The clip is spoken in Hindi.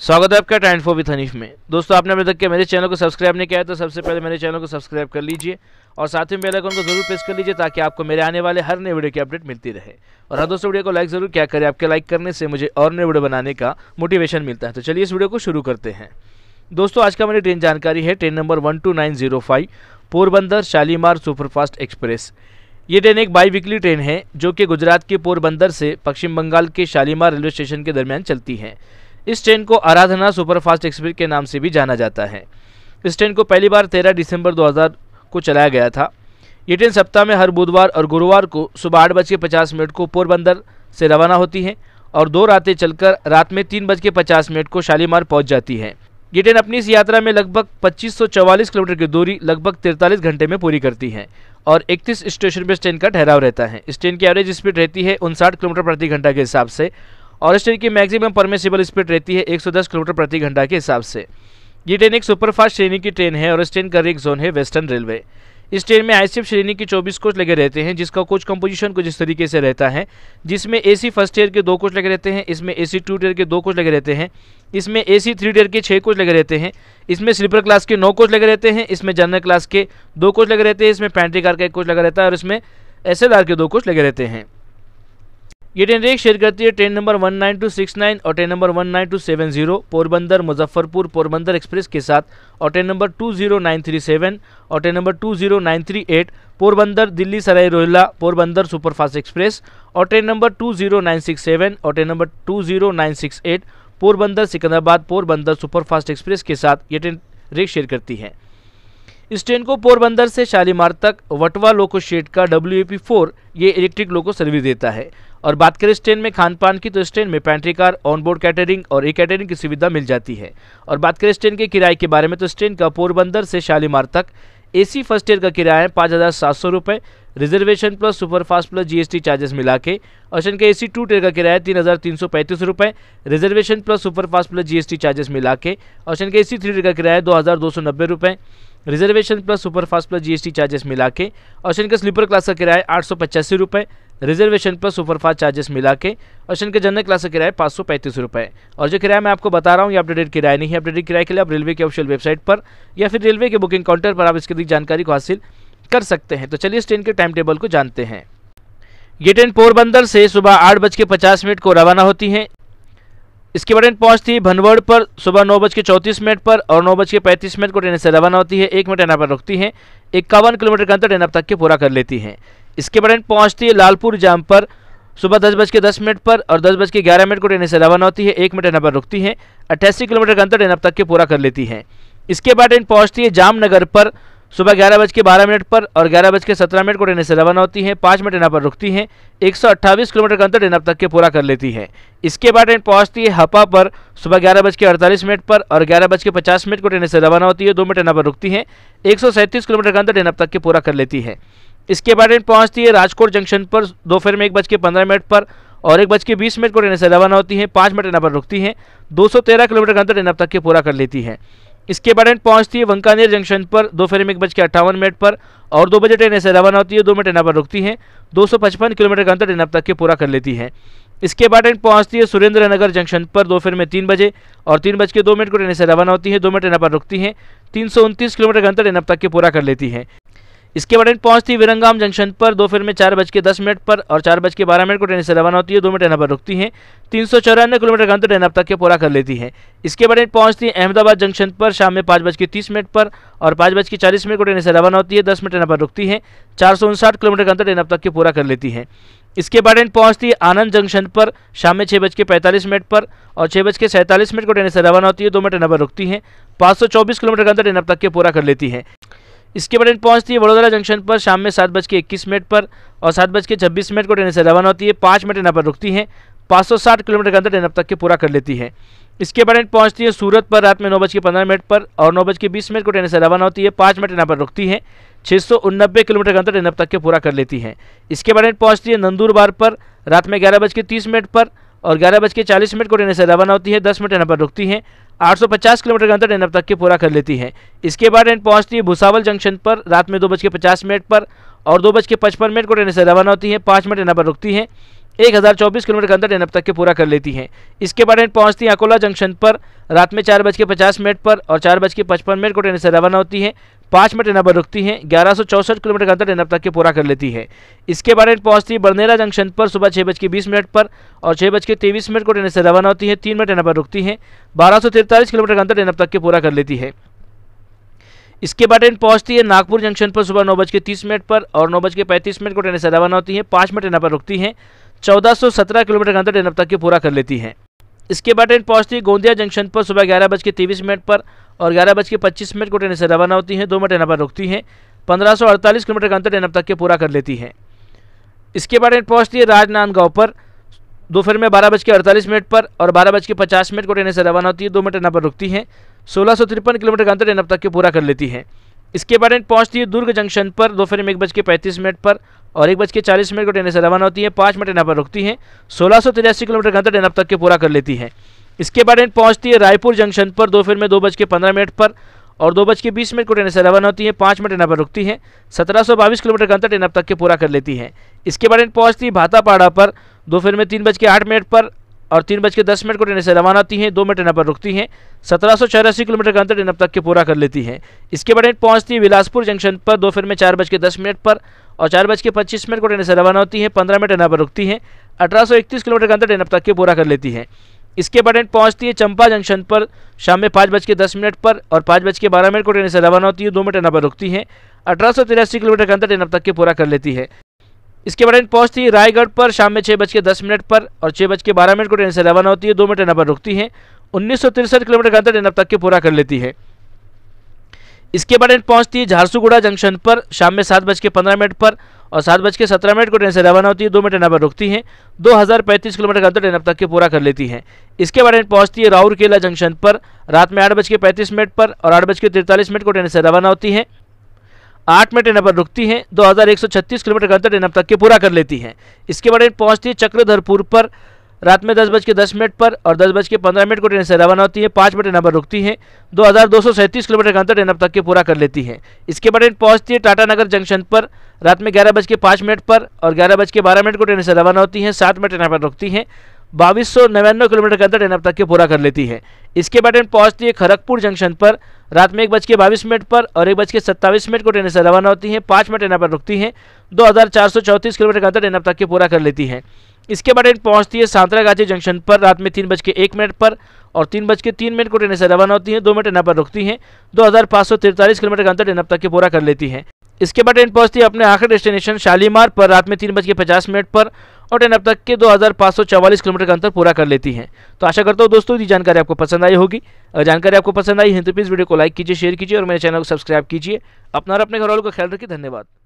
स्वागत है आपका ट्रेंड फो विथ हनीफ में दोस्तों आपने अभी तक के मेरे चैनल को सब्सक्राइब नहीं किया है तो सबसे पहले मेरे चैनल को सब्सक्राइब कर लीजिए और साथ ही बेल आइकन को जरूर प्रेस कर लीजिए ताकि आपको मेरे आने वाले हर नए वीडियो की अपडेट मिलती रहे और हर हाँ दोस्तों वीडियो को लाइक जरूर क्या करें आपके लाइक करने से मुझे और नए वीडियो बनाने का मोटिवेशन मिलता है तो चलिए इस वीडियो को शुरू करते हैं दोस्तों आज का मेरी ट्रेन जानकारी है train number one two nine zero five Porbandar Shalimar superfast express ये ट्रेन एक बाई वीकली ट्रेन है जो कि गुजरात के पोरबंदर से पश्चिम बंगाल के शालीमार रेलवे स्टेशन के दरमियान चलती है इस ट्रेन को आराधना सुपरफास्ट एक्सप्रेस के नाम से भी जाना जाता है इस ट्रेन को पहली बार 13 दिसंबर 2000 को चलाया गया था ये ट्रेन सप्ताह में हर बुधवार और गुरुवार को सुबह आठ बज के पचास मिनट को पोरबंदर से रवाना होती है और दो रातें चलकर रात में तीन बज के पचास मिनट को शालीमार पहुंच जाती है ये ट्रेन अपनी इस यात्रा में लगभग 2544 किलोमीटर की दूरी लगभग 43 घंटे में पूरी करती है और 31 स्टेशन पर इस ट्रेन का ठहराव रहता है इस ट्रेन की एवरेज स्पीड रहती है उनसाठ किलोमीटर प्रति घंटा के हिसाब से और इस ट्रेन की मैक्सिमम परमिसिबल स्पीड रहती है 110 किलोमीटर प्रति घंटा के हिसाब से ये ट्रेन एक सुपरफास्ट श्रेणी की ट्रेन है और इस ट्रेन का रेक जोन है वेस्टर्न रेलवे इस ट्रेन में आईसीएफ श्रेणी के 24 कोच लगे रहते हैं जिसका कोच कंपोजिशन कुछ इस तरीके से रहता है जिसमें एसी फर्स्ट ईयर के दो कोच लगे रहते हैं इसमें एसी टू टीयर के दो कोच लगे रहते हैं इसमें एसी थ्री टीयर के छः कोच लगे रहते हैं इसमें स्लीपर क्लास के नौ कोच लगे रहते हैं इसमें जनरल क्लास के दो कोच लगे रहते हैं इसमें पैंट्री कार का एक कोच लगा रहता है और इसमें एस के दो कोच लगे रहते हैं ये ट्रेन रेक शेयर करती है ट्रेन नंबर 19269 और train number 19270 Porbandar Muzaffarpur Porbandar express के साथ और ट्रेन नंबर 20937 और train number 20938 Porbandar Delhi Sarai Rohilla Porbandar superfast express और ट्रेन नंबर 20967 और train number 20968 Porbandar Secunderabad Porbandar superfast express के साथ ये ट्रेन रेक शेयर करती है इस ट्रेन को पोरबंदर से शालीमार तक वटवा लोको शेड का डब्ल्यू फोर ये इलेक्ट्रिक लोको सर्विस देता है और बात करें इस ट्रेन में खान पान की तो इस ट्रेन में पैंट्री कार ऑनबोर्ड कैटरिंग और ई e कैटरिंग की सुविधा मिल जाती है और बात करें इस ट्रेन के किराए के बारे में तो इस ट्रेन का पोरबंदर से शालीमार तक सी फर्स्ट ईयर का किराया है पाँच हज़ार सात सौ रुपये reservation plus superfast plus GST charges मिला के और ट्रेन का सी टू टेयर का किराया तीन हज़ार तीन सौ पैंतीस रुपये reservation plus superfast plus GST charges मिला के और ट्रेन का एसी थ्री टेयर का किराया दो हज़ार दो सौ नब्बे रुपये reservation plus superfast plus GST charges मिला के ऑप्शन के स्लीपर क्लास का किराया आठ सौ पचासी रुपये रिजर्वेशन प्लस सुपरफास्ट चार्जेस मिला के ऑप्शन के जनरल क्लास का किराया पाँच सौ पैंतीस रुपये और जो किराया मैं आपको बता रहा हूँ ये अपडेटेड किराया नहीं है अपडेटेड किराए के लिए आप रेलवे की ऑफिशियल वेबसाइट पर या फिर रेलवे के बुकिंग काउंटर पर आप इसकी अधिक जानकारी को हासिल कर सकते हैं तो चलिए इस ट्रेन के टाइम टेबल को जानते हैं ये ट्रेन पोरबंदर से सुबह आठ बज के पचास मिनट को रवाना होती है इसके बाद पहुंच थी भनवड़ पर सुबह नौ बज के चौंतीस मिनट पर और नौ बज के पैंतीस मिनट को ट्रेन से रवाना होती है एक मिनट एनाब पर रुकती है इक्यावन किलोमीटर का अंतर ट्रेन अब तक के पूरा कर लेती है इसके बाद पहुंचती है लालपुर जाम पर सुबह दस बज के दस मिनट पर और दस बज के ग्यारह मिनट को ट्रेन से रवाना होती है एक मिनट एनाब पर रुकती है अट्ठासी किलोमीटर का अंतर ट्रेन अब तक के पूरा कर लेती है इसके बाद ट्रेन पहुँचती है जामनगर पर सुबह ग्यारह बज के बारह मिनट पर और ग्यारह बज के सत्रह मिनट को ट्रेनें से रवाना होती हैं पाँच मिनट एनाब पर रुकती हैं एक सौ अट्ठाईस किलोमीटर का अंतर ट्रेन अब तक के पूरा कर लेती है इसके बाद ट्रेन पहुंचती है हपा पर सुबह ग्यारह बज के अड़तालीस मिनट पर और ग्यारह बज के पचास मिनट को ट्रेनें से रवाना होती है दो मिनट एनाब पर रुकती है एक सौ सैंतीस किलोमीटर का अंतर ट्रेन अब तक के पूरा कर लेती है इसके बाद ट्रेन पहुँचती है राजकोट जंक्शन पर दोपहर में एक बज के पंद्रह मिनट पर और एक बज के बीस मिनट को ट्रेनें से रवाना होती है पाँच मिनट एनाब पर रुकती हैं दो सौ तेरह किलोमीटर का अंतर ट्रेन अब तक के पूरा कर लेती है इसके बाद ट्रेन पहुंचती है वंकानेर जंक्शन पर दोपहर में एक बज के अट्ठावन मिनट पर और दो बजे ट्रेन ऐसे रवाना होती है दो मिनट एना पर रुकती है दो किलोमीटर का अंतर ट्रेन अब तक के पूरा कर लेती है इसके बाद ट्रेन पहुंचती है सुरेंद्र नगर जंक्शन पर दोपहर में तीन बजे और तीन बज के दो मिनट को ट्रेन से रवाना होती है दो मिनट एना पर रुकती है तीन किलोमीटर का अंतर ट्रेन अब तक के पूरा कर लेती है इसके बाद पहुंचती विरंगाम जंक्शन पर दोपहर में चार बज के दस मिनट पर और चार बज के बारह मिनट को ट्रेन से रवाना होती है दो मिनट यहाँ पर रुकती है तीन सौ चौरानवे किलोमीटर का ट्रेन अब तक के पूरा कर लेती है इसके बाद पहुंचती है अहमदाबाद जंक्शन पर शाम में पाँच बज के तीस मिनट पर और पाँच बज के चालीस मिनट को ट्रेन से रवाना होती है दस मिनट यहाँ पर रुकती है चार सौ उनसठ किलोमीटर घंटे ट्रेन अब तक के पूरा कर लेती है इसके बाद ट्रेन पहुंचती है आनंद जंक्शन पर शाम में छः बज के पैंतालीस मिनट पर और छः बज के सैंतालीस मिनट को ट्रेन से रवाना होती है दो मिनट यहाँ पर रुकती है पाँच सौ चौबीस किलोमीटर घंटे ट्रेन अब तक के पूरा कर लेती है इसके बाद पहुंचती है वडोदरा जंक्शन पर शाम में सात बज के इक्कीस मिनट पर और सात बज के छब्बीस मिनट को ट्रेन से रवाना होती है पाँच मिनट यहाँ पर रुकती है पाँच सौ साठ किलोमीटर के अंदर ट्रेन अब तक के पूरा कर लेती है इसके बाद पहुंचती है सूरत पर रात में नौ बज के पंद्रह मिनट पर और नौ बज के बीस मिनट को ट्रेन से रवाना होती है पाँच मिनट यहाँ पर रुकती है छः सौ उन्नबे किलोमीटर के अंदर ट्रेन अब तक के पूरा कर लेती है इसके बाद पहुँचती है नंदूरबार पर रात में ग्यारह बज के तीस मिनट पर और ग्यारह बज के चालीस मिनट को ट्रेन से रवाना होती है दस मिनट यहाँ पर रुकती है 850 किलोमीटर के अंदर एन तक के पूरा कर लेती है इसके बाद ट्रेन पहुंचती है भुसावल जंक्शन पर रात में दो बज के पचास मिनट पर और दो बज के पचपन मिनट को ट्रेन से रवाना होती है पाँच मिनट यहाँ पर रुकती है एक हज़ार चौबीस किलोमीटर के अंदर ट्रेन तक के पूरा कर लेती है इसके बाद ट्रेन पहुंचती है अकोला जंक्शन पर रात में चार बज के पचास मिनट पर और चार बज के पचपन मिनट को ट्रेन से रवाना होती है पाँच मिनट एनब रुकती है ग्यारह किलोमीटर का अंतर एनब तक के पूरा कर लेती है इसके बाद ट्रेन पहुंचती है बरनेरा जंक्शन पर सुबह छः बज के बीस मिनट पर और छः बज के तेईस मिनट को ट्रेन से रवाना होती है तीन मिनट एनब रुकती है बारह किलोमीटर का अंतर एनब तक के पूरा कर लेती है इसके बाद ट्रेन पहुंचती है नागपुर जंक्शन पर सुबह नौ बज के तीस मिनट पर और नौ बज के पैंतीस मिनट को ट्रेन से रवाना होती है पाँच मिनट एनब पर रुकती है चौदह सौ सत्रह किलोमीटर का अंतर एनब तक के पूरा कर लेती है इसके बाद ट्रेन पहुंचती है गोंदिया जंक्शन पर सुबह ग्यारह बज के तेईस मिनट पर और ग्यारह बज के पच्चीस मिनट को ट्रेन से रवाना होती हैं दो मिनट पर रुकती हैं पंद्रह सौ अड़तालीस किलोमीटर का अंतर अब तक के पूरा कर लेती हैं इसके बाद ट्रेन पहुँचती है राजनांदगांव पर दोपहर में बारह बज के अड़तालीस मिनट पर और बारह बज के पचास मिनट को ट्रेन से रवाना होती है दो मिनट एनब पर रुकती हैं सोलह सौ तिरपन किलोमीटर का अंतर एनब तक के पूरा कर लेती हैं इसके बाद ट्रेन पहुँचती है दुर्ग जंक्शन पर दोपहर में एक बज के पैंतीस मिनट पर और एक बज के चालीस मिनट को ट्रेन से रवाना होती है पाँच मिनट एनब पर रुकती हैं सोलह सौ तिरासी किलोमीटर का अंतर एनब तक के पूरा कर लेती हैं इसके बाद ट्रेन पहुंचती है रायपुर जंक्शन पर दोपहर में दो बज के पंद्रह मिनट पर और दो बज के बीस मिनट को ट्रेन से रवाना होती है पाँच मिनट यहाँ पर रुकती है सत्रह सौ बाईस किलोमीटर का अंतर ट्रेन अब तक के पूरा कर लेती है इसके बाद ट्रेन पहुँचती है भातापाड़ा पर दोपहर में तीन बज के आठ मिनट पर और तीन बज के दस मिनट को ट्रेन से रवाना होती है दो मिनट यहाँ पर रुकती है सत्रह सौ चौरासी किलोमीटर का अंतर ट्रेन अब तक के पूरा कर लेती है इसके बाद ट्रेन पहुँचती है बिलासपुर जंक्शन पर दोपहर में चार बज के दस मिनट पर और चार बज के पच्चीस मिनट को ट्रेन से रवाना होती है पंद्रह मिनट यहाँ पर रुकती है अठारह सौ इकतीस किलोमीटर का अंतर ट्रेन अब तक के पूरा कर लेती है इसके बाद ट्रेन पहुंचती है चंपा जंक्शन पर शाम में पाँच बज के दस मिनट पर और पाँच बज के बारह मिनट को ट्रेन से रवाना होती है दो मिनट पर रुकती है अठारह सौ तिरासी किलोमीटर के अंदर ट्रेन अब तक के पूरा कर लेती है इसके बाद ट्रेन पहुंचती है रायगढ़ पर शाम में छः बज के दस मिनट पर और छः बज के बारह मिनट को ट्रेन से रवाना होती है दो मिनट पर रुकती है उन्नीस सौ तिरसठ किलोमीटर के अंदर ट्रेन अब तक के पूरा कर लेती है इसके बाद ट्रेन पहुंचती है झारसूगुड़ा जंक्शन पर शाम में सात बज के पंद्रह मिनट पर और सात बज के सत्रह मिनट को ट्रेन से रवाना होती है दो मिनट यहाँ पर रुकती है दो हज़ार पैंतीस किलोमीटर का अंतर ट्रेन अब तक के पूरा कर लेती है इसके बाद ट्रेन पहुंचती है राउरकेला जंक्शन पर रात में आठ बज के पैंतीस मिनट पर और आठ बज के तिरतालीस मिनट को ट्रेन से रवाना होती है आठ मिनट ट्रेन पर रुकती है दो हज़ार एक सौ छत्तीस किलोमीटर का अंतर ट्रेन अब तक के पूरा कर लेती है इसके बाद ट्रेन पहुंचती है चक्रधरपुर पर रात में दस बज के दस मिनट पर और दस बज के पंद्रह मिनट को ट्रेन से रवाना होती है पाँच मिनट नंबर पर रुकती है दो हज़ार दो सौ सैंतीस किलोमीटर का अंतर ट्रेन अब तक के पूरा कर लेती है इसके बाद ट्रेन पहुँचती है टाटा नगर जंक्शन पर रात में ग्यारह बज के पाँच मिनट पर और ग्यारह बज के बारह मिनट को ट्रेन से रवाना होती है सात मिनट यहाँ पर रुकती है बाईस सौ नवानवे किलोमीटर के अंदर ट्रेन अब तक के पूरा कर लेती है इसके बाद ट्रेन पहुँचती है खड़गपुर जंक्शन पर रात में एक बज के बाईस मिनट पर और एक बज के सत्ताईस मिनट को ट्रेन से रवाना होती है पाँच मिनट ट्रेन पर रुकती है दो हज़ार चार सौ चौंतीस किलोमीटर का अंतर ट्रेन अब तक के पूरा कर लेती है इसके बाद ट्रेन पहुंचती है सांतरागाछी जंक्शन पर रात में तीन बज के एक मिनट पर और तीन बज के तीन मिनट को ट्रेन से रवाना होती है दो मिनट यहाँ पर रुकती हैं दो हज़ार पाँच सौ तिरतालीस किलोमीटर का अंतर ट्रेन अब तक के पूरा कर लेती है इसके बाद ट्रेन पहुंचती है अपने आखिर डेस्टिनेशन शालीमार पर रात में तीन बज के पचास मिनट पर और ट्रेन अब तक के दो हज़ार पाँच सौ चवालीस किलोमीटर का अंतर पूरा कर लेती है तो आशा करता हूँ दोस्तों ये जानकारी आपको पसंद आई होगी अगर जानकारी आपको पसंद आई है तो प्लीज़ वीडियो को लाइक कीजिए शेयर कीजिए और मेरे चैनल को सब्सक्राइब कीजिए अपना और अपने घर वालों का ख्याल रखिए धन्यवाद